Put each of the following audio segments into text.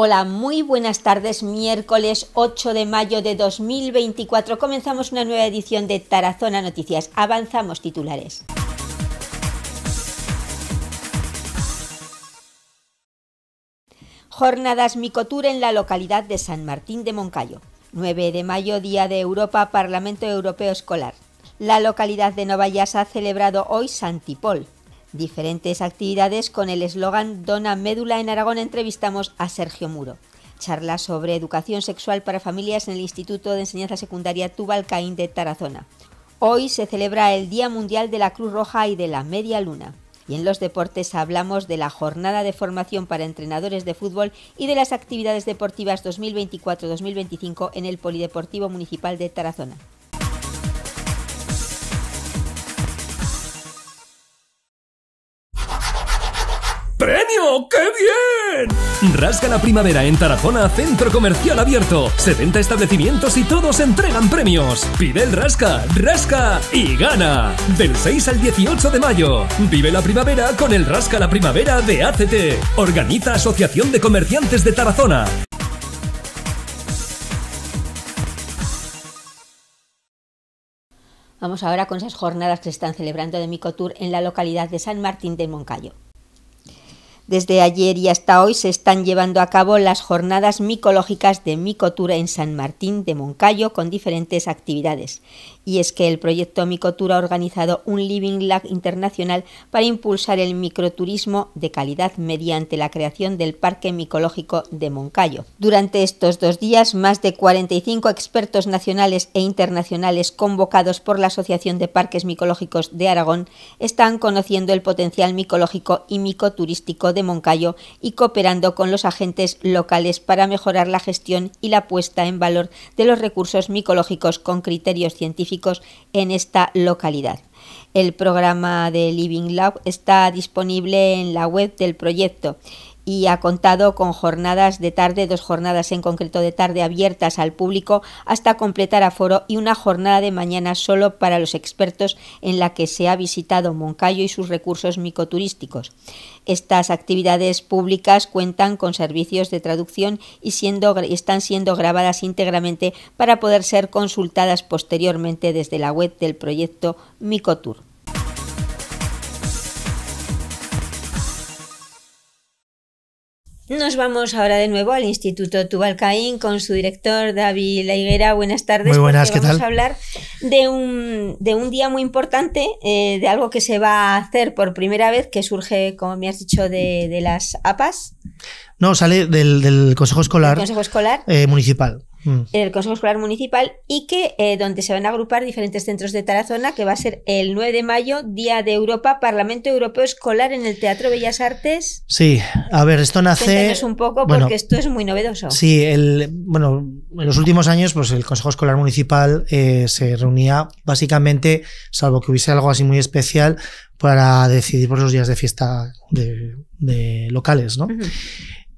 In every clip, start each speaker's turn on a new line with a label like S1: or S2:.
S1: Hola, muy buenas tardes. Miércoles 8 de mayo de 2024 comenzamos una nueva edición de Tarazona Noticias. Avanzamos titulares. Jornadas Micotur en la localidad de San Martín de Moncayo. 9 de mayo, Día de Europa, Parlamento Europeo Escolar. La localidad de Novayas ha celebrado hoy Santipol, diferentes actividades con el eslogan Dona Médula en Aragón entrevistamos a Sergio Muro. Charla sobre educación sexual para familias en el Instituto de Enseñanza Secundaria Tubalcaín de Tarazona. Hoy se celebra el Día Mundial de la Cruz Roja y de la Media Luna. Y en los deportes hablamos de la jornada de formación para entrenadores de fútbol y de las actividades deportivas 2024-2025 en el Polideportivo Municipal de Tarazona. ¡Oh, qué bien! Rasca la primavera en Tarazona, centro comercial abierto. 70 establecimientos y todos entregan premios. Pide el rasca, rasca
S2: y gana. Del 6 al 18 de mayo. Vive la primavera con el rasca la primavera de ACT. Organiza Asociación de Comerciantes de Tarazona.
S1: Vamos ahora con esas jornadas que se están celebrando de Tour en la localidad de San Martín de Moncayo. Desde ayer y hasta hoy se están llevando a cabo las jornadas micológicas de Micotura en San Martín de Moncayo con diferentes actividades. Y es que el proyecto Micotur ha organizado un Living Lab internacional para impulsar el microturismo de calidad mediante la creación del Parque Micológico de Moncayo. Durante estos dos días, más de 45 expertos nacionales e internacionales convocados por la Asociación de Parques Micológicos de Aragón están conociendo el potencial micológico y micoturístico de Moncayo y cooperando con los agentes locales para mejorar la gestión y la puesta en valor de los recursos micológicos con criterios científicos en esta localidad. El programa de Living Lab está disponible en la web del proyecto y ha contado con jornadas de tarde, dos jornadas en concreto de tarde abiertas al público hasta completar aforo y una jornada de mañana solo para los expertos en la que se ha visitado Moncayo y sus recursos micoturísticos. Estas actividades públicas cuentan con servicios de traducción y siendo, están siendo grabadas íntegramente para poder ser consultadas posteriormente desde la web del proyecto Micotur. Nos vamos ahora de nuevo al Instituto Tubalcaín con su director David La Buenas tardes. Muy buenas, ¿qué vamos a hablar de un, día muy importante, eh, de algo que se va a hacer por primera vez, que surge, como me has dicho, de, de las APAS.
S3: No, sale del, Consejo Escolar, Escolar? Eh, municipal.
S1: Mm. El Consejo Escolar Municipal y que eh, donde se van a agrupar diferentes centros de Tarazona, que va a ser el 9 de mayo, Día de Europa, Parlamento Europeo Escolar en el Teatro Bellas Artes.
S3: Sí, a ver, esto nace. un poco bueno, porque esto
S1: es muy novedoso. Sí,
S3: el, bueno, en los últimos años, pues el Consejo Escolar Municipal eh, se reunía básicamente, salvo que hubiese algo así muy especial, para decidir por los días de fiesta de, locales, ¿no?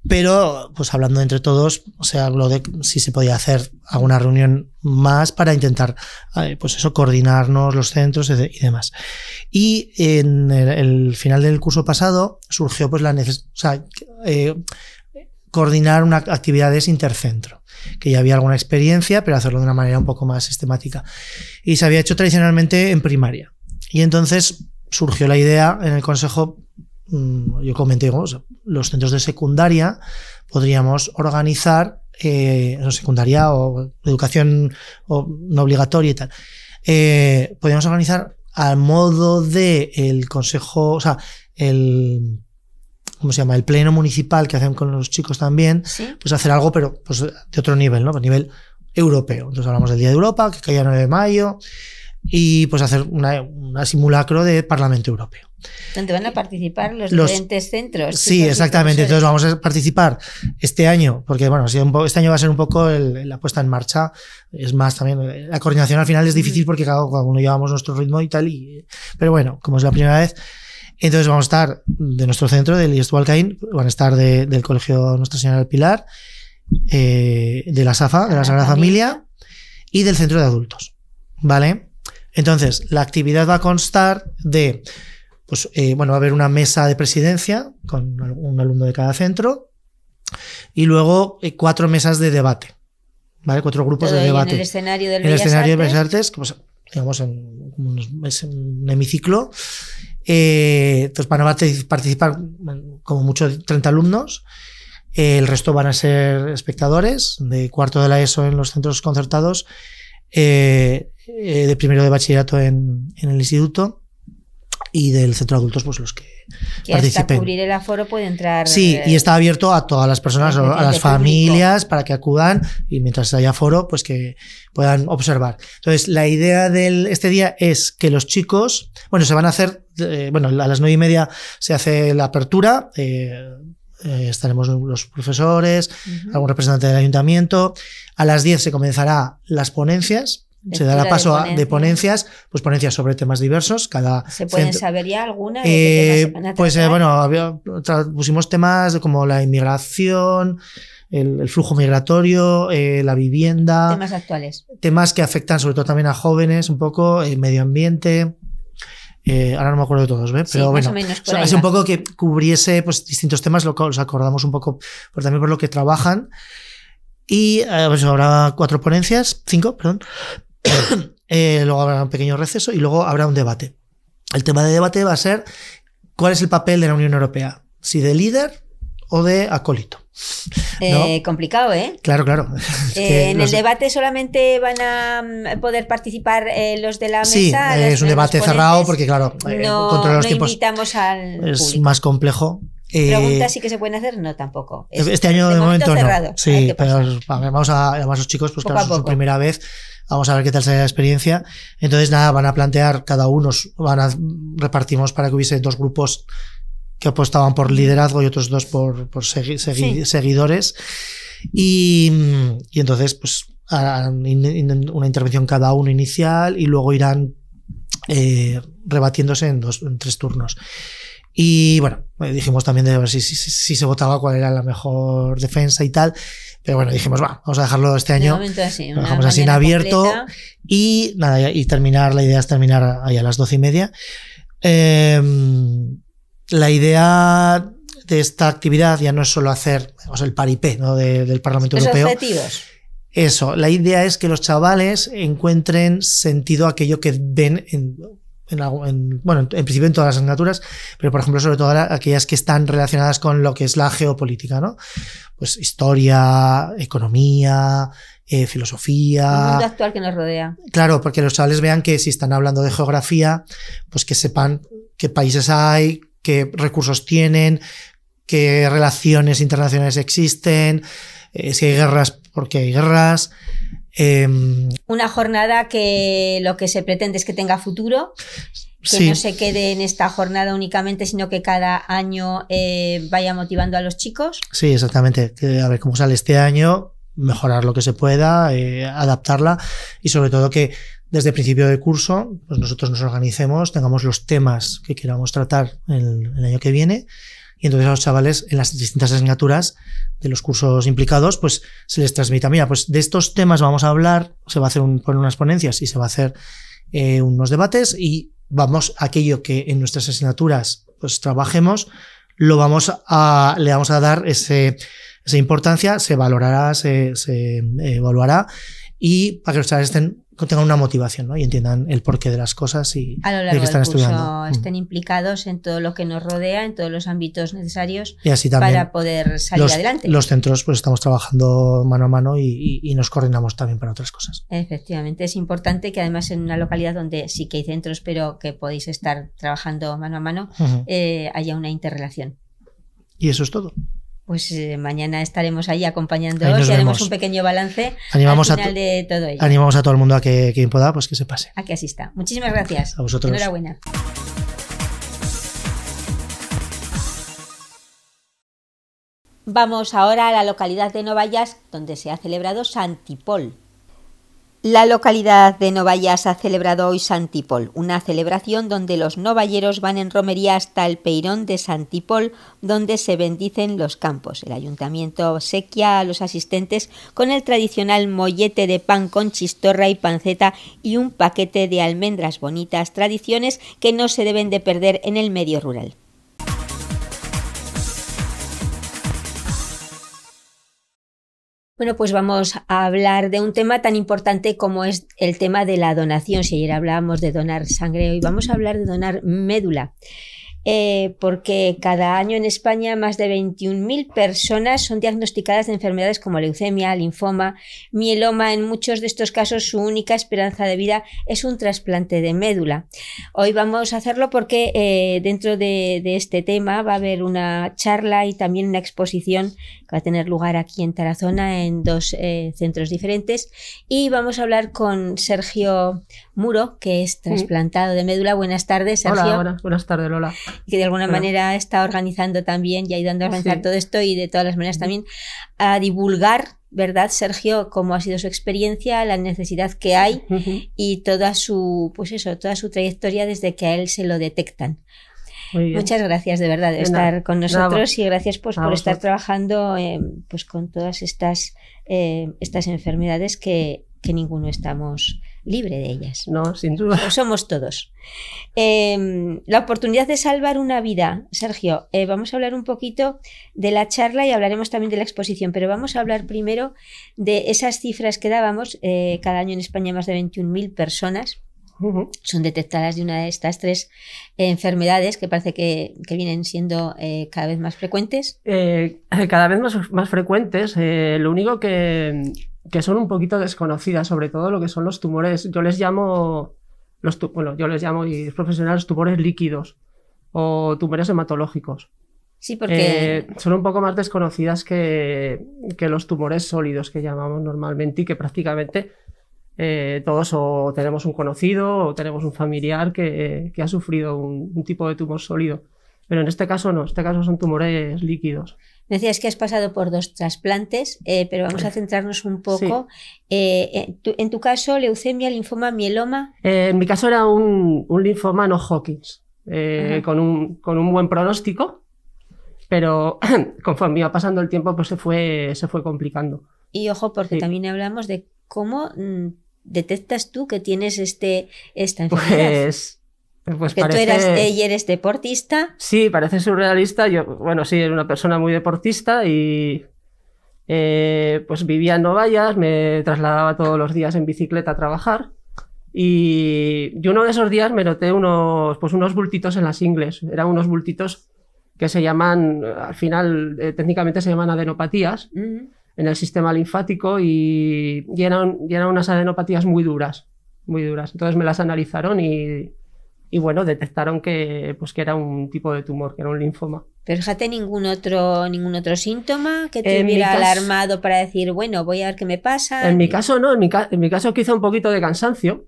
S3: Pero, pues hablando entre todos, o sea, habló de si se podía hacer alguna reunión más para intentar, eh, pues eso, coordinarnos los centros y demás. Y en el, final del curso pasado surgió, pues, la necesidad, o sea, eh, coordinar una actividades intercentro, que ya había alguna experiencia, pero hacerlo de una manera un poco más sistemática. Y se había hecho tradicionalmente en primaria. Y entonces surgió la idea en el consejo Mm, yo comenté, los centros de secundaria podríamos organizar, eh, secundaria o educación no obligatoria y tal, eh, podríamos organizar al modo de el consejo, o sea, el ¿cómo se llama? El pleno municipal que hacen con los chicos también, pues hacer algo, pero pues, de otro nivel, ¿no? A pues nivel europeo. Entonces hablamos del Día de Europa, que el 9 de mayo, y pues hacer una, simulacro de Parlamento Europeo.
S1: Donde van a participar los, diferentes centros. Sí, exactamente.
S3: Entonces vamos a participar este año, porque bueno, este año va a ser un poco la puesta en marcha. Es más, también la coordinación al final es difícil porque cada, uno llevamos nuestro ritmo y tal. pero bueno, como es la primera vez, entonces vamos a estar de nuestro centro, del IES van a estar del Colegio Nuestra Señora del Pilar, eh, de la SAFA, de la ah, Sagrada Familia y del centro de adultos. ¿Vale? Entonces, la actividad va a constar de, pues, eh, bueno, va a haber una mesa de presidencia con un alumno de cada centro y luego eh, cuatro mesas de debate, ¿vale? Cuatro grupos de debate. En el escenario del en el escenario de Bellas Artes, pues, digamos, en, es un hemiciclo. Eh, entonces van a participar como mucho 30 alumnos. el resto van a ser espectadores de cuarto de la ESO en los centros concertados. Eh, de primero de bachillerato en, el instituto y del centro de adultos, pues los que, participen. cubrir
S1: el aforo puede entrar. Sí, y está eh,
S3: abierto a todas las personas, a las familias, para que acudan y mientras haya aforo, pues que puedan observar. Entonces, la idea de este día es que los chicos, bueno, se van a hacer, eh, bueno, a las nueve y media se hace la apertura. estaremos los profesores, algún representante del ayuntamiento. A las 10 se comenzará las ponencias se dará paso de, ponencias. A, ponencias, pues ponencias sobre temas diversos. Cada ¿Se pueden saber
S1: ya alguna? Eh, pues eh,
S3: bueno, pusimos temas como la inmigración, el, flujo migratorio, eh, la vivienda. Temas actuales. Temas que afectan sobre todo también a jóvenes, un poco, el medio ambiente. ahora no me acuerdo de todos, ¿eh? pero bueno, es un poco que cubriese pues, distintos temas, lo, los acordamos un poco también por lo que trabajan. Y pues, habrá cuatro ponencias, cinco, perdón. Eh, luego habrá un pequeño receso y luego habrá un debate. El tema de debate va a ser cuál es el papel de la Unión Europea, si de líder o de acólito.
S1: Eh, complicado, ¿eh? Claro, claro. Eh, en el debate solamente van a mm, poder participar los de la mesa. Sí, es un debate cerrado
S3: porque, claro, no, los tiempos es más complejo. Preguntas sí
S1: que se pueden hacer, no tampoco. este año de, momento, no.
S3: Sí, pero vamos a, además los chicos, pues es primera vez Vamos a ver qué tal sería la experiencia. Entonces, nada, van a plantear cada uno, van a, repartimos para que hubiese dos grupos que apostaban por liderazgo y otros dos por, seguidores. Y, entonces, pues, harán una intervención cada uno inicial y luego irán eh, rebatiéndose en, dos, tres turnos. Y bueno, eh, dijimos también de ver si, si, se votaba cuál era la mejor defensa y tal bueno, dijimos, va, vamos a dejarlo este año. lo dejamos así en abierto. Y nada, y terminar, la idea es terminar ahí a las doce y media. Em, la idea de esta actividad ya no es solo hacer el paripé del Parlamento Europeo. Eso, la idea es que los chavales encuentren sentido aquello que ven en, en, bueno, en, principio en todas las asignaturas, pero por ejemplo sobre todo aquellas que están relacionadas con lo que es la geopolítica, ¿no? Pues historia, economía, eh, filosofía. El mundo
S1: actual que nos rodea.
S3: Claro, porque los chavales vean que si están hablando de geografía, pues que sepan qué países hay, qué recursos tienen, qué relaciones internacionales existen, eh, si hay guerras, porque hay guerras. Em,
S1: Una jornada que lo que se pretende es que tenga futuro, que no se quede en esta jornada únicamente, sino que cada año eh, vaya motivando a los chicos.
S3: Sí, exactamente. A ver cómo sale este año, mejorar lo que se pueda, eh, adaptarla y sobre todo que desde el principio de curso pues nosotros nos organicemos, tengamos los temas que queramos tratar el año que viene y entonces a los chavales en las distintas asignaturas de los cursos implicados, pues se les transmite, mira, pues de estos temas vamos a hablar, se va a hacer un, unas ponencias y se va a hacer eh, unos debates y vamos, aquello que en nuestras asignaturas pues trabajemos, lo vamos a, le vamos a dar ese, esa importancia, se valorará, se, se eh, evaluará y para que los chavales estén tengan una motivación y entiendan el porqué de las cosas y de que están estudiando. Mm. Estén
S1: implicados en todo lo que nos rodea, en todos los ámbitos necesarios para poder salir adelante. Los
S3: centros pues estamos trabajando mano a mano y, nos coordinamos también para otras cosas.
S1: Efectivamente, es importante que además en una localidad donde sí que hay centros, pero que podéis estar trabajando mano a mano, eh, haya una interrelación. Y eso es todo pues eh, mañana estaremos ahí acompañando. y haremos un pequeño balance animamos a todo Animamos
S3: a todo el mundo a que quien pueda, pues que se pase.
S1: A que asista. Muchísimas gracias. A vosotros. Enhorabuena. Vamos ahora a la localidad de Novayas, donde se ha celebrado Santipol, la localidad de Novallas ha celebrado hoy Santipol, una celebración donde los novalleros van en romería hasta el peirón de Santipol, donde se bendicen los campos. El ayuntamiento obsequia a los asistentes con el tradicional mollete de pan con chistorra y panceta y un paquete de almendras bonitas, tradiciones que no se deben de perder en el medio rural. Bueno, pues vamos a hablar de un tema tan importante como es el tema de la donación. Si ayer hablábamos de donar sangre, hoy vamos a hablar de donar médula. Eh, porque cada año en España más de 21.000 personas son diagnosticadas de enfermedades como leucemia, linfoma, mieloma. En muchos de estos casos su única esperanza de vida es un trasplante de médula. Hoy vamos a hacerlo porque eh, dentro de, este tema va a haber una charla y también una exposición va a tener lugar aquí en Tarazona en dos eh, centros diferentes. Y vamos a hablar con Sergio Muro, que es trasplantado de médula. Buenas tardes, Sergio. Hola,
S4: buenas tardes, Lola.
S1: Que de alguna manera está organizando también y ayudando a organizar todo esto y de todas las maneras también a divulgar ¿verdad, Sergio? Cómo ha sido su experiencia, la necesidad que hay y toda su, pues eso, toda su trayectoria desde que a él se lo detectan. Muchas gracias de verdad de estar con nosotros y gracias pues, por estar trabajando eh, pues, con todas estas, eh, estas enfermedades que, ninguno estamos libre de ellas. No, sin duda. somos todos. Em, la oportunidad de salvar una vida, Sergio, eh, vamos a hablar un poquito de la charla y hablaremos también de la exposición, pero vamos a hablar primero de esas cifras que dábamos, cada año en España más de 21.000 personas son detectadas de una de estas tres eh, enfermedades que parece que, vienen siendo eh, cada vez más frecuentes.
S4: Eh, cada vez más, más frecuentes. lo único que, son un poquito desconocidas, sobre todo lo que son los tumores. Yo les llamo, los bueno, yo les llamo y los profesionales tumores líquidos o tumores hematológicos. Sí, porque... son un poco más desconocidas que, que, los tumores sólidos que llamamos normalmente y que prácticamente eh, todos o tenemos un conocido o tenemos un familiar que, ha sufrido un, tipo de tumor sólido. Pero en este caso no, en este caso son tumores líquidos.
S1: Decías que has pasado por dos trasplantes, eh, pero vamos a centrarnos un poco. Eh, en, tu, caso, leucemia, linfoma, mieloma?
S4: en mi caso era un, linfoma no Hawkins, con un, buen pronóstico, pero conforme iba pasando el tiempo, pues se fue, se fue complicando.
S1: Y ojo, porque también hablamos de ¿Cómo mm, detectas tú que tienes este, esta enfermedad?
S4: Pues... Pues que tú eras, y
S1: eres deportista.
S4: Sí, parece surrealista. Yo, bueno, sí, era una persona muy deportista y eh, pues vivía en Novallas, me trasladaba todos los días en bicicleta a trabajar. Y, y, uno de esos días me noté unos, pues unos bultitos en las ingles. Eran unos bultitos que se llaman, al final eh, técnicamente se llaman adenopatías en el sistema linfático y, y, eran, unas adenopatías muy duras, muy duras. Entonces me las analizaron y, y, bueno, detectaron que, pues, que era un tipo de tumor, que era un linfoma.
S1: Pero fíjate, ningún otro, ningún otro síntoma que te hubiera alarmado para decir, bueno, voy a ver qué me pasa. En mi
S4: caso no, en mi, en mi caso quizá un poquito de cansancio,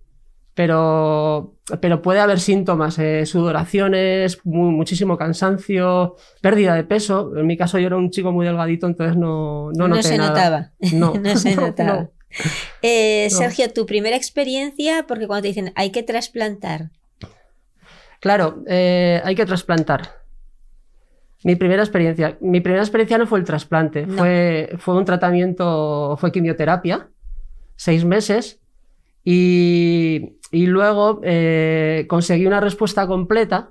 S4: pero, pero puede haber síntomas, eh, sudoraciones, muchísimo cansancio, pérdida de peso. En mi caso yo era un chico muy delgadito, entonces no No, se notaba. No, se notaba.
S1: Eh, Sergio, tu primera experiencia, porque cuando te dicen hay que trasplantar.
S4: Claro, eh, hay que trasplantar. Mi primera experiencia. Mi primera experiencia no fue el trasplante, fue, fue un tratamiento, fue quimioterapia, seis meses. Y, y luego eh, conseguí una respuesta completa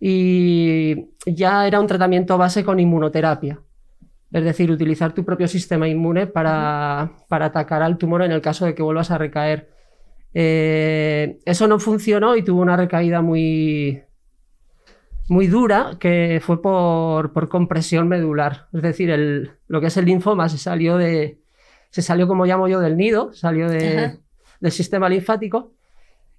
S4: y ya era un tratamiento base con inmunoterapia. Es decir, utilizar tu propio sistema inmune para, atacar al tumor en el caso de que vuelvas a recaer. Eh, eso no funcionó y tuvo una recaída muy, muy dura que fue por, compresión medular. Es decir, lo que es el linfoma se salió de. se salió, como llamo yo, del nido, salió del sistema linfático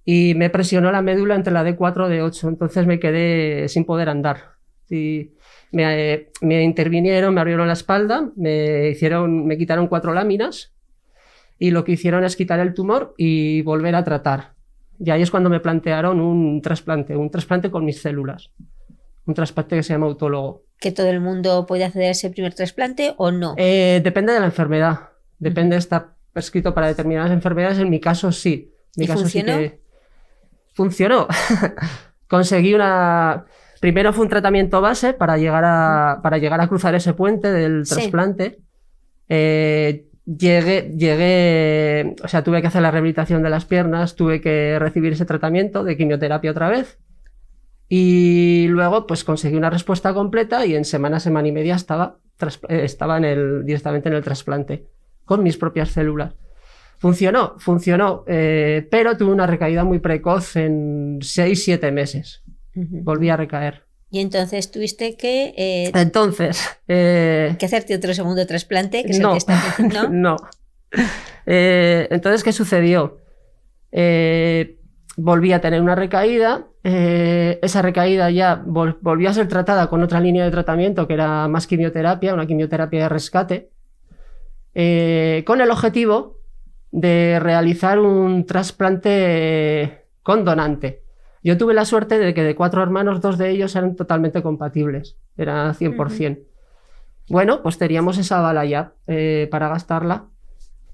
S4: y me presionó la médula entre la D4 y D8, entonces me quedé sin poder andar. me, intervinieron, me abrieron la espalda, me, hicieron, me quitaron cuatro láminas y lo que hicieron es quitar el tumor y volver a tratar. Y ahí es cuando me plantearon un trasplante, un trasplante con mis células, un trasplante que se llama autólogo.
S1: ¿Que todo el mundo puede acceder a ese primer trasplante o no?
S4: Eh, depende de la enfermedad, depende, está prescrito para determinadas enfermedades, en mi caso sí. Mi ¿Y caso funcionó? Sí que, funcionó. Conseguí una... Primero fue un tratamiento base para llegar a, mm. para llegar a cruzar ese puente del trasplante. Eh, llegué, llegué, o sea, tuve que hacer la rehabilitación de las piernas, tuve que recibir ese tratamiento de quimioterapia otra vez. Y luego, pues conseguí una respuesta completa y en semana, semana y media estaba, eh, estaba en el, directamente en el trasplante con mis propias células. Funcionó, funcionó, eh, pero tuve una recaída muy precoz en 6-7 meses. Volví a recaer.
S1: Y entonces tuviste que... Eh,
S4: entonces... Eh,
S1: que hacerte otro segundo trasplante, que es no, el haciendo,
S4: No. entonces, ¿qué sucedió? volví a tener una recaída. esa recaída ya volvió a ser tratada con otra línea de tratamiento que era más quimioterapia, una quimioterapia de rescate, con el objetivo de realizar un trasplante con donante. Yo tuve la suerte de que de cuatro hermanos, dos de ellos eran totalmente compatibles, era 100%. Bueno, pues teníamos esa bala ya eh, para gastarla.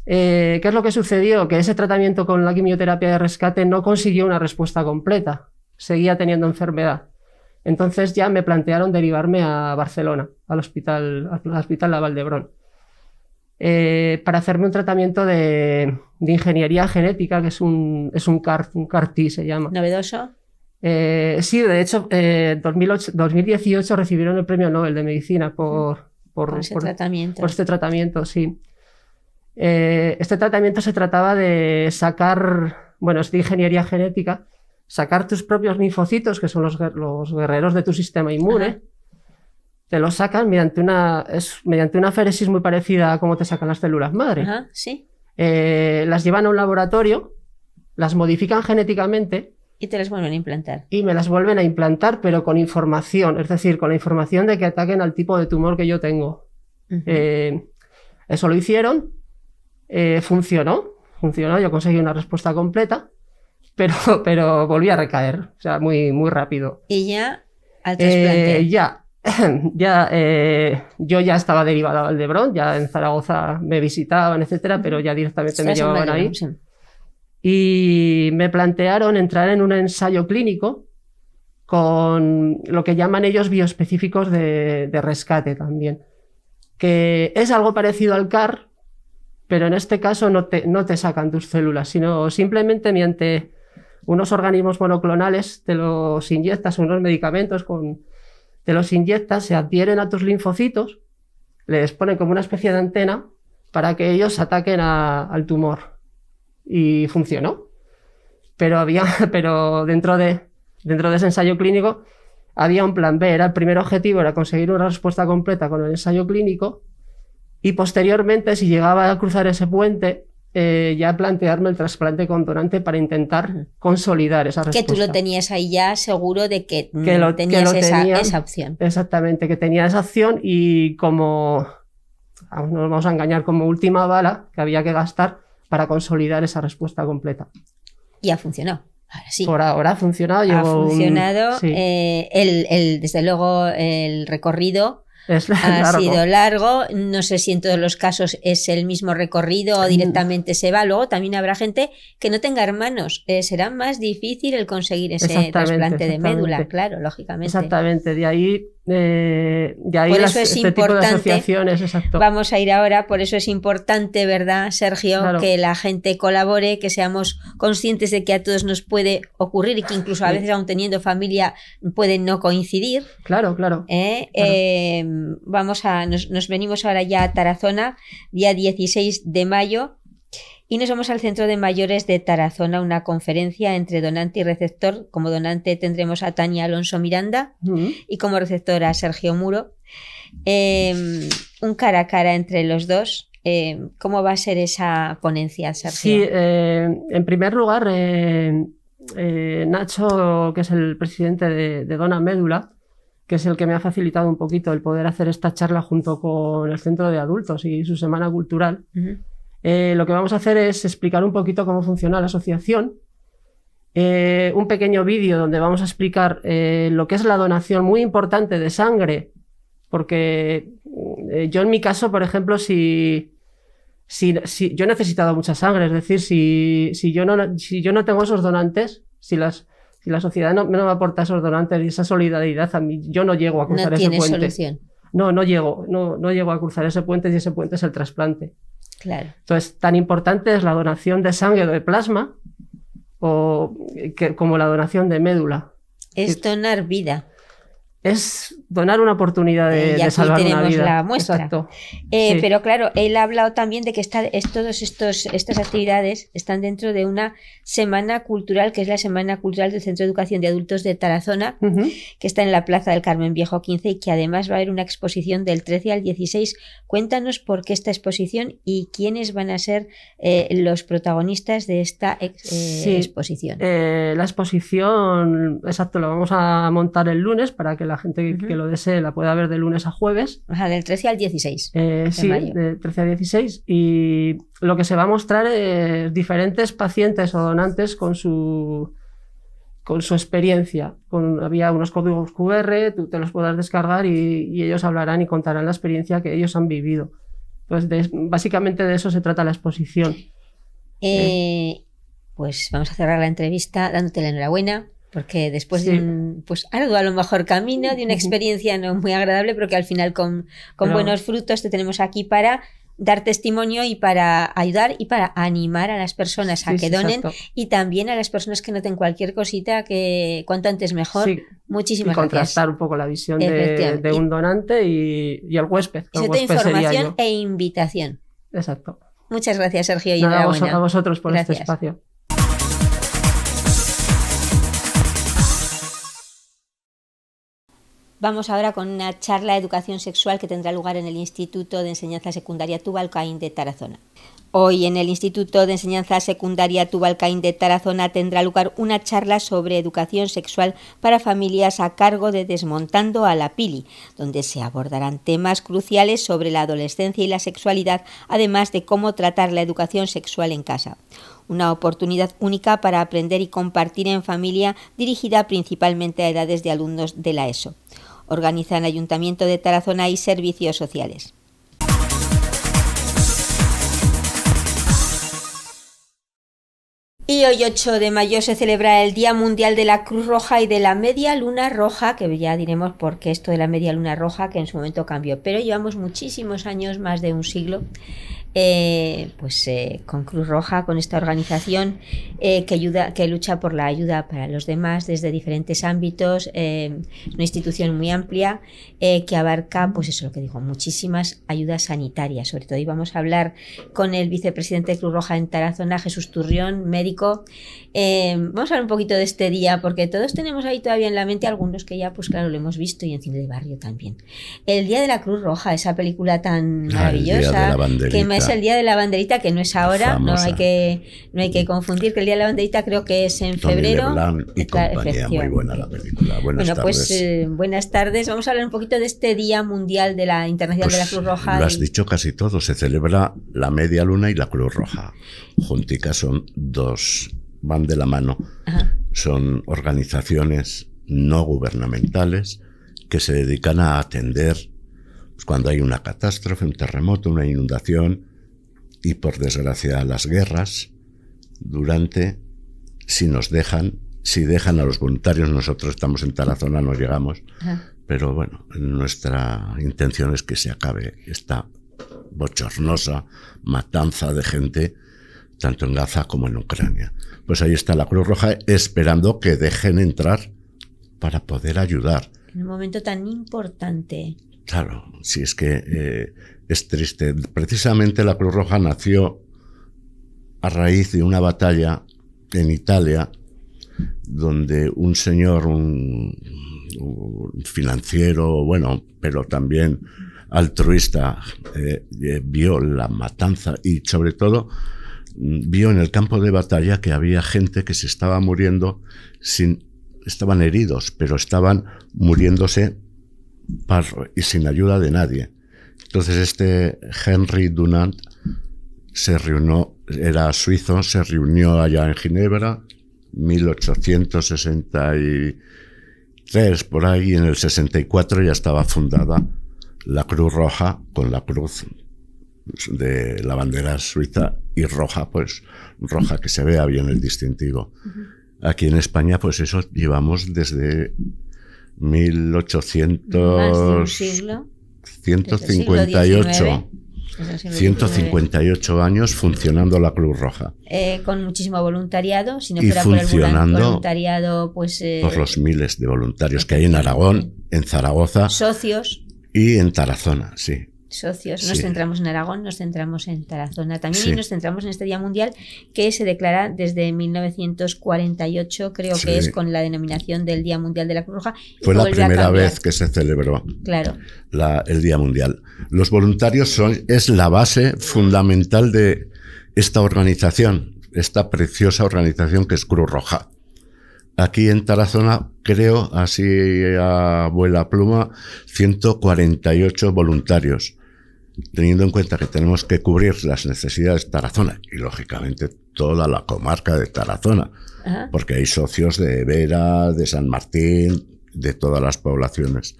S4: Eh, ¿Qué es lo que sucedió? Que ese tratamiento con la quimioterapia de rescate no consiguió una respuesta completa, seguía teniendo enfermedad. Entonces ya me plantearon derivarme a Barcelona, al hospital, al hospital La Valdebrón. Eh, para hacerme un tratamiento de, ingeniería genética, que es un, es un CAR, un se llama. ¿Novedoso? Eh, sí, de hecho, en eh, 2018 recibieron el premio Nobel de Medicina por, por, tratamiento. por este tratamiento, sí. este tratamiento se trataba de sacar, bueno, es de ingeniería genética, sacar tus propios linfocitos, que son los, guerreros de tu sistema inmune, te lo sacan mediante una, mediante una féresis muy parecida a cómo te sacan las células madre. Eh, las llevan a un laboratorio, las modifican genéticamente. Y te las vuelven a implantar. Y me las vuelven a implantar, pero con información, es decir, con la información de que ataquen al tipo de tumor que yo tengo. Eh, eso lo hicieron, eh, funcionó, funcionó, yo conseguí una respuesta completa, pero, pero volví a recaer, o sea, muy, muy rápido.
S1: Y ya al
S4: trasplante. ya, ya, eh, yo ya estaba derivada al Debrón, ya en Zaragoza me visitaban, etcétera, pero ya directamente me llevaban ahí. Y me plantearon entrar en un ensayo clínico con lo que llaman ellos bioespecíficos de, de rescate también, que es algo parecido al CAR, pero en este caso no te, no te sacan tus células, sino simplemente mediante unos organismos monoclonales te los inyectas, unos medicamentos con te los inyectas, se adhieren a tus linfocitos, les ponen como una especie de antena para que ellos ataquen al tumor. Y funcionó. Pero, había, pero dentro, de, dentro de ese ensayo clínico había un plan B. Era el primer objetivo, era conseguir una respuesta completa con el ensayo clínico. Y posteriormente, si llegaba a cruzar ese puente, eh, ya plantearme el trasplante donante para intentar consolidar esa respuesta. Que tú lo
S1: tenías ahí ya seguro de que, mm, lo, tenías esa,
S4: opción. Exactamente, que tenía esa opción y como, no nos vamos a engañar, como última bala que había que gastar para consolidar esa respuesta completa.
S1: Y ha funcionado. Ahora sí. Por ahora ha funcionado. Ha funcionado. Eh, desde luego el recorrido ha sido largo. No sé si en todos los casos es el mismo recorrido o mm. directamente se va. Luego también habrá gente que no tenga hermanos. Eh, será más difícil el conseguir ese trasplante de médula, claro,
S4: lógicamente. Exactamente. De ahí eh, de ahí por eso es este importante, Vamos
S1: a ir ahora, por eso es importante, ¿verdad, Sergio? Que la gente colabore, que seamos conscientes de que a todos nos puede ocurrir y que incluso a veces, aún teniendo familia, pueden no coincidir. Claro, claro. ¿Eh? Eh, vamos a, nos, nos venimos ahora ya a Tarazona, día 16 de mayo y nos vamos al Centro de Mayores de Tarazona, una conferencia entre donante y receptor. Como donante tendremos a Tania Alonso Miranda mm. y como receptor a Sergio Muro. Em, un cara a cara entre los dos. Em, ¿Cómo va a ser esa ponencia, Sergio? Sí,
S4: eh, en primer lugar, eh, eh, Nacho, que es el presidente de, Dona Médula, que es el que me ha facilitado un poquito el poder hacer esta charla junto con el Centro de Adultos y su Semana Cultural. Eh, lo que vamos a hacer es explicar un poquito cómo funciona la asociación. Eh, un pequeño vídeo donde vamos a explicar eh, lo que es la donación muy importante de sangre, porque yo en mi caso, por ejemplo, si, si, yo he necesitado mucha sangre, es decir, si, si, yo, no, si yo no tengo esos donantes, si la sociedad no, me aporta esos donantes y esa solidaridad a mí, yo no llego a cruzar ese puente. No, no llego, no, no llego a cruzar ese puente y ese puente es el trasplante. Entonces, tan importante es la donación de sangre o de plasma o como la donación de médula.
S1: Es donar vida
S4: es donar una oportunidad de, eh, salvar tenemos la muestra.
S1: Eh, pero claro, él ha hablado también de que está, es, todas estas actividades están dentro de una semana cultural, que es la Semana Cultural del Centro de Educación de Adultos de Tarazona, que está en la Plaza del Carmen Viejo 15 y que además va a haber una exposición del 13 al 16. Cuéntanos por qué esta exposición y quiénes van a ser eh, los protagonistas de esta exposición. la exposición,
S4: exacto, la vamos a montar el lunes para que la gente que, lo desee la puede ver de lunes a jueves. O sea, del 13 al 16. Eh, sí, del 13 al 16. Y lo que se va a mostrar es diferentes pacientes o donantes con su, con su experiencia. Con, había unos códigos QR, tú te los podrás descargar y, ellos hablarán y contarán la experiencia que ellos han vivido. Entonces, pues básicamente de eso se trata la exposición. Eh,
S1: pues vamos a cerrar la entrevista dándote la enhorabuena porque después de un pues, algo, a lo mejor camino, de una experiencia no muy agradable, pero que al final con, buenos frutos te tenemos aquí para dar testimonio y para ayudar y para animar a las personas a que donen y también a las personas que noten cualquier cosita que cuanto antes mejor. Muchísimas y contrastar
S4: un poco la visión de, un donante y, el huésped. información
S1: e invitación. Exacto. Muchas gracias, Sergio. Y a, vosotros
S4: por este espacio.
S1: Vamos ahora con una charla de educación sexual que tendrá lugar en el Instituto de Enseñanza Secundaria Tubalcaín de Tarazona. Hoy en el Instituto de Enseñanza Secundaria Tubalcaín de Tarazona tendrá lugar una charla sobre educación sexual para familias a cargo de Desmontando a la Pili, donde se abordarán temas cruciales sobre la adolescencia y la sexualidad, además de cómo tratar la educación sexual en casa una oportunidad única para aprender y compartir en familia dirigida principalmente a edades de alumnos de la ESO organizan Ayuntamiento de Tarazona y Servicios Sociales. Y hoy 8 de mayo se celebra el Día Mundial de la Cruz Roja y de la Media Luna Roja, que ya diremos por qué esto de la Media Luna Roja, que en su momento cambió, pero llevamos muchísimos años, más de un siglo, eh, pues eh, con Cruz Roja, con esta organización eh, que ayuda, que lucha por la ayuda para los demás desde diferentes ámbitos, una institución muy amplia que abarca, pues eso lo que digo, muchísimas ayudas sanitarias. Sobre todo, y vamos a hablar con el vicepresidente de Cruz Roja en Tarazona, Jesús Turrión, médico. vamos a hablar un poquito de este día, porque todos tenemos ahí todavía en la mente algunos que ya, pues claro, lo hemos visto y en cine de barrio también. El Día de la Cruz Roja, esa película tan ah, maravillosa que me es el Día de la Banderita, que no es ahora, no hay, que, no hay que confundir, que el Día de la Banderita creo que es en febrero. y muy buena
S2: la película. Buenas bueno, pues, tardes.
S1: pues buenas tardes. Vamos a hablar un poquito de este Día Mundial de la Internacional de la pues, Cruz Roja. Lo has
S2: dicho casi todo, se celebra la media luna y la Cruz Roja. Junticas son dos, van de la mano. Son organizaciones no gubernamentales que se dedican a atender cuando hay una catástrofe, un terremoto, una inundación, y por desgracia las guerras durante si nos dejan, si dejan a los voluntarios, nosotros estamos en tal zona, no llegamos, pero bueno, nuestra intención es que se acabe esta bochornosa matanza de gente, tanto en Gaza como en Ucrania. Pues ahí está la Cruz Roja esperando que dejen entrar para poder ayudar.
S1: En un momento tan importante.
S2: Claro, si es que eh, es triste. Precisamente la Cruz Roja nació a raíz de una batalla en Italia donde un señor, un, financiero, bueno, pero también altruista, eh, eh, vio la matanza y sobre todo vio en el campo de batalla que había gente que se estaba muriendo sin estaban heridos, pero estaban muriéndose y sin ayuda de nadie. Entonces este Henry Dunant se reunió, era suizo, se reunió allá en Ginebra, 1863 por ahí, en el 64 ya estaba fundada la Cruz Roja con la cruz de la bandera suiza y roja, pues roja que se vea bien el distintivo. Aquí en España, pues eso llevamos desde
S1: 1858.
S2: 158 años funcionando la Cruz Roja.
S1: Eh, con muchísimo voluntariado, si no fuera funcionando por voluntariado, pues. Eh, por
S2: los miles de voluntarios que hay en Aragón, en Zaragoza.
S1: Socios.
S2: Y en Tarazona, sí
S1: socios. Nos centramos en Aragón, nos centramos en Tarazona también y nos centramos en este Día Mundial que se declara desde 1948, creo que es con la denominación del Día Mundial de la Cruz Roja. Fue la primera vez
S2: que se celebró claro. el Día Mundial. Los voluntarios son, es la base fundamental de esta organización, esta preciosa organización que es Cruz Roja. Aquí en Tarazona, creo, así a vuela pluma, 148 voluntarios teniendo en cuenta que tenemos que cubrir las necesidades de Tarazona y lógicamente toda la comarca de Tarazona, porque hay socios de Vera, de San Martín, de todas las poblaciones,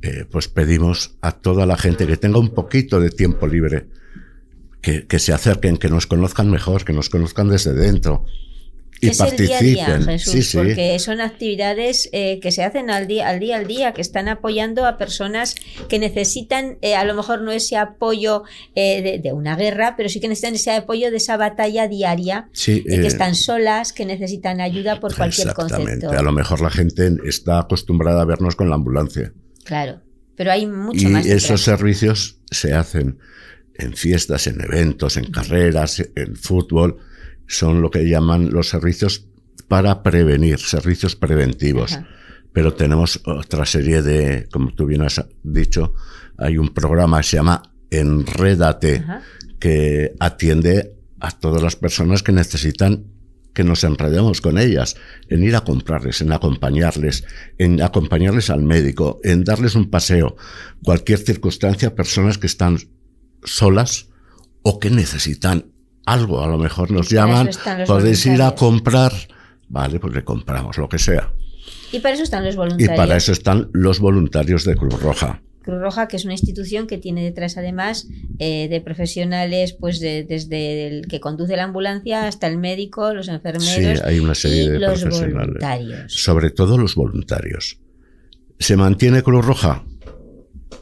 S2: eh, pues pedimos a toda la gente que tenga un poquito de tiempo libre, que, se acerquen, que nos conozcan mejor, que nos conozcan desde dentro, es El día a día, Jesús, Porque
S1: son actividades eh, que se hacen al día, al día al día, que están apoyando a personas que necesitan, eh, a lo mejor no ese apoyo eh, de, una guerra, pero sí que necesitan ese apoyo de esa batalla diaria,
S2: de que están
S1: solas, que necesitan ayuda por cualquier exactamente. A lo
S2: mejor la gente está acostumbrada a vernos con la ambulancia.
S1: Claro, pero hay mucho más. Y esos
S2: servicios se hacen en fiestas, en eventos, en carreras, en fútbol son lo que llaman los servicios para prevenir, servicios preventivos. Pero tenemos otra serie de, como tú bien has dicho, hay un programa que se llama Enrédate, que atiende a todas las personas que necesitan que nos enredemos con ellas, en ir a comprarles, en acompañarles, en acompañarles al médico, en darles un paseo, cualquier circunstancia, personas que están solas o que necesitan algo a lo mejor nos llaman, podéis ir a comprar, vale, pues le compramos lo que sea.
S1: Y para eso están los voluntarios. Y para eso
S2: están los voluntarios de Cruz Roja.
S1: Cruz Roja, que es una institución que tiene detrás además eh, de profesionales, pues desde el que conduce la ambulancia hasta el médico, los enfermeros, sí, hay
S2: una serie de profesionales, Sobre todo los voluntarios. ¿Se mantiene Cruz Roja?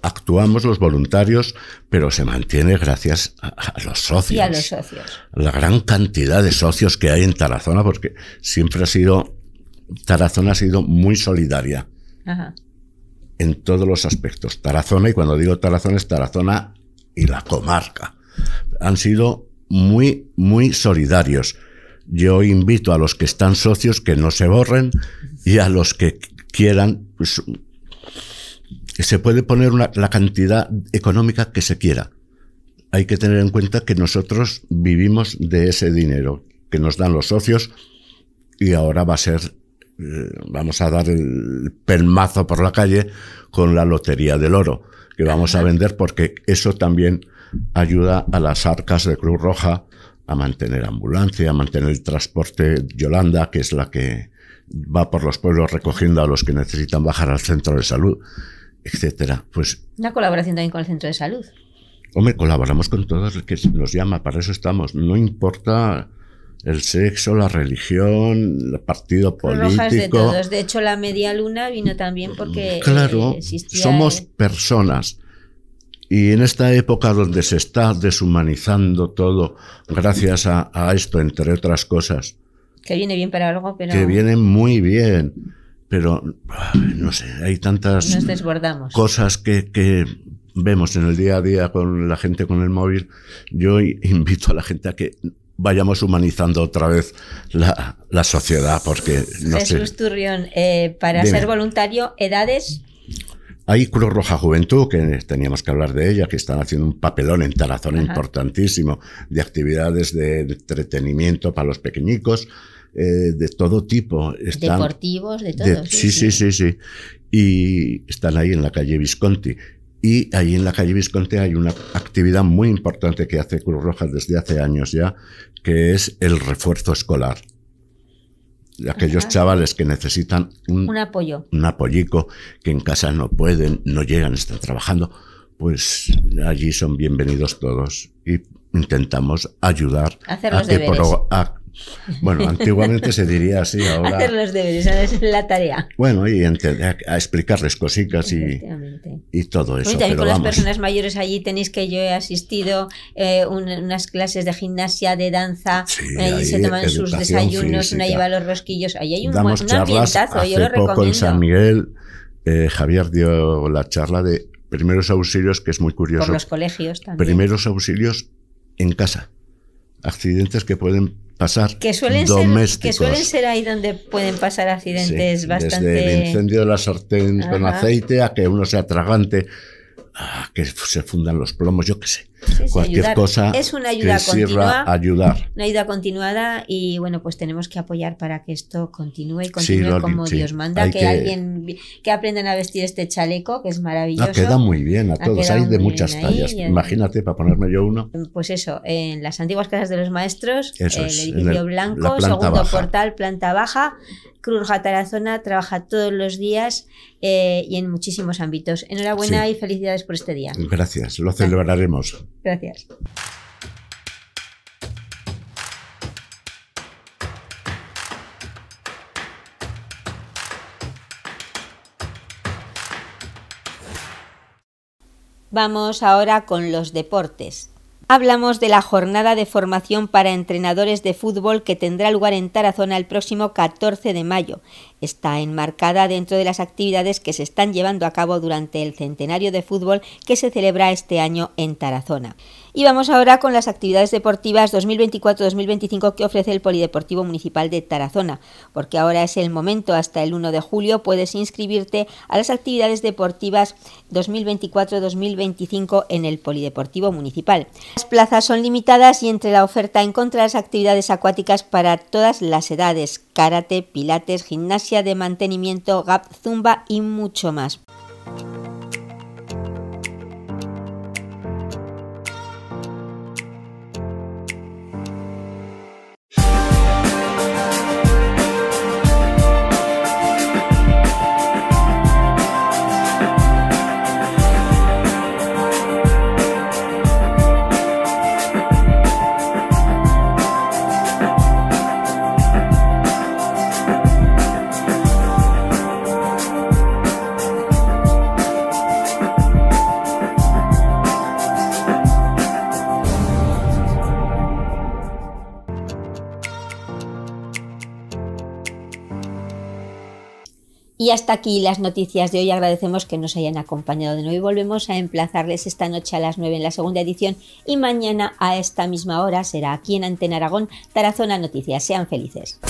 S2: actuamos los voluntarios, pero se mantiene gracias a, los socios. Y a los socios. La gran cantidad de socios que hay en Tarazona, porque siempre ha sido, Tarazona ha sido muy solidaria. En todos los aspectos. Tarazona, y cuando digo Tarazona es Tarazona y la comarca. Han sido muy, muy solidarios. Yo invito a los que están socios que no se borren y a los que quieran pues, se puede poner la cantidad económica que se quiera. Hay que tener en cuenta que nosotros vivimos de ese dinero que nos dan los socios y ahora va a ser, eh, vamos a dar el pelmazo por la calle con la Lotería del Oro, que vamos a vender porque eso también ayuda a las arcas de Cruz Roja a mantener ambulancia, a mantener el transporte Yolanda, que es la que va por los pueblos recogiendo a los que necesitan bajar al centro de salud etcétera. Pues,
S1: Una colaboración también con el centro de salud.
S2: Hombre, colaboramos con todos los que nos llama, para eso estamos. No importa el sexo, la religión, el partido político.
S1: de hecho, la media luna vino también porque. Eh, claro, somos
S2: personas. Y en esta época donde se está deshumanizando todo, gracias a, esto, entre otras cosas.
S1: Que viene bien para algo, pero. Que viene
S2: muy bien pero no sé, hay tantas cosas que, vemos en el día a día con la gente con el móvil. Yo invito a la gente a que vayamos humanizando otra vez la, sociedad, porque no Jesús
S1: Turrión, eh, para ser voluntario, edades.
S2: Hay Cruz Roja Juventud, que teníamos que hablar de ella, que están haciendo un papelón en Tarazona importantísimo de actividades de entretenimiento para los pequeñicos. Eh, de todo tipo. Están,
S1: Deportivos, de todo. sí, sí,
S2: sí, sí, Y están ahí en la calle Visconti. Y ahí en la calle Visconti hay una actividad muy importante que hace Cruz Roja desde hace años ya, que es el refuerzo escolar. Aquellos chavales que necesitan un, apoyo. Un apoyico, que en casa no pueden, no llegan, están trabajando, pues allí son bienvenidos todos. Y intentamos ayudar a hacer los a, bueno, antiguamente se diría así, ahora... Hacer
S1: los deberes, la tarea.
S2: Bueno, y a explicarles cositas y, y todo eso. también con las personas
S1: mayores allí tenéis que yo he asistido eh, unas clases de gimnasia, de danza, eh, se toman sus desayunos, una lleva los rosquillos, ahí hay un, Damos ambientazo, yo lo poco en San
S2: Miguel, eh, Javier dio la charla de primeros auxilios, que es muy curioso. los colegios también. Primeros auxilios en casa. Accidentes que pueden pasar que suelen Ser, que suelen ser
S1: ahí donde pueden pasar accidentes bastante... Desde el incendio
S2: de la sartén con aceite a que uno sea tragante, a que se fundan los plomos, yo qué sé. Cualquier cosa es una ayuda que continua, ayudar. Una
S1: ayuda continuada y bueno, pues tenemos que apoyar para que esto continúe y continúe como Dios manda. Que, alguien que aprendan a vestir este chaleco, que es maravilloso. Ah, queda muy bien a todos, hay de muchas tallas. Imagínate,
S2: para ponerme yo uno.
S1: Pues eso, en las antiguas casas de los maestros, el edificio blanco, segundo portal, planta baja, Cruz Tarazona trabaja todos los días eh, y en muchísimos ámbitos. Enhorabuena y felicidades por este día.
S2: Gracias, lo celebraremos.
S1: Gracias. Vamos ahora con los deportes hablamos de la jornada de formación para entrenadores de fútbol que tendrá lugar en Tarazona el próximo 14 de mayo. Está enmarcada dentro de las actividades que se están llevando a cabo durante el centenario de fútbol que se celebra este año en Tarazona. Y vamos ahora con las actividades deportivas 2024-2025 que ofrece el Polideportivo Municipal de Tarazona, porque ahora es el momento, hasta el 1 de julio puedes inscribirte a las actividades deportivas 2024-2025 en el Polideportivo Municipal. Las plazas son limitadas y entre la oferta encontrarás actividades acuáticas para todas las edades, karate, pilates, gimnasia de mantenimiento, gap, zumba y mucho más. Y hasta aquí las noticias de hoy. Agradecemos que nos hayan acompañado de nuevo y volvemos a emplazarles esta noche a las 9 en la segunda edición y mañana a esta misma hora será aquí en Antena Aragón, Tarazona Noticias. Sean felices.